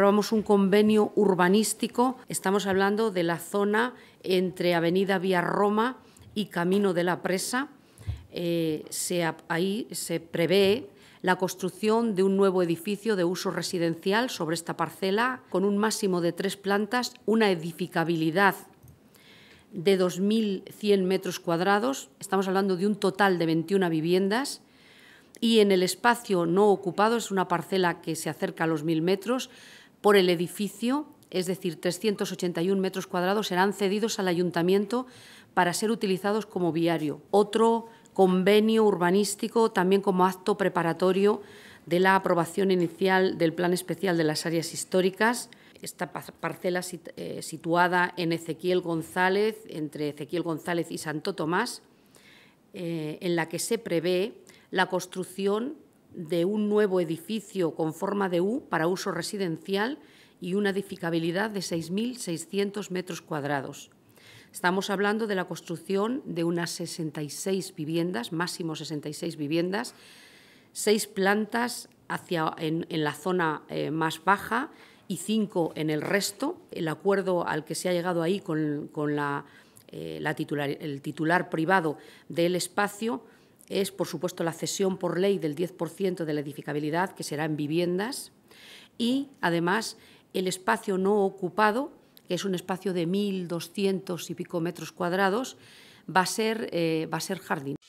aprobamos un convenio urbanístico, estamos hablando de la zona entre Avenida Vía Roma y Camino de la Presa. Eh, ahí se prevé la construcción de un nuevo edificio de uso residencial sobre esta parcela con un máximo de tres plantas, una edificabilidad de 2.100 metros cuadrados, estamos hablando de un total de 21 viviendas, y en el espacio no ocupado, es una parcela que se acerca a los 1.000 metros, por el edificio, es decir, 381 metros cuadrados, serán cedidos al ayuntamiento para ser utilizados como viario. Otro convenio urbanístico también como acto preparatorio de la aprobación inicial del Plan Especial de las Áreas Históricas. Esta parcela eh, situada en Ezequiel González, entre Ezequiel González y Santo Tomás, eh, en la que se prevé la construcción de un nuevo edificio con forma de U para uso residencial y una edificabilidad de 6.600 metros cuadrados. Estamos hablando de la construcción de unas 66 viviendas, máximo 66 viviendas, seis plantas hacia, en, la zona eh, más baja y cinco en el resto. El acuerdo al que se ha llegado ahí con, eh, el titular privado del espacio es, por supuesto, la cesión por ley del 10% de la edificabilidad, que será en viviendas, y, además, el espacio no ocupado, que es un espacio de 1.200 y pico metros cuadrados, va a ser, eh, va a ser jardín.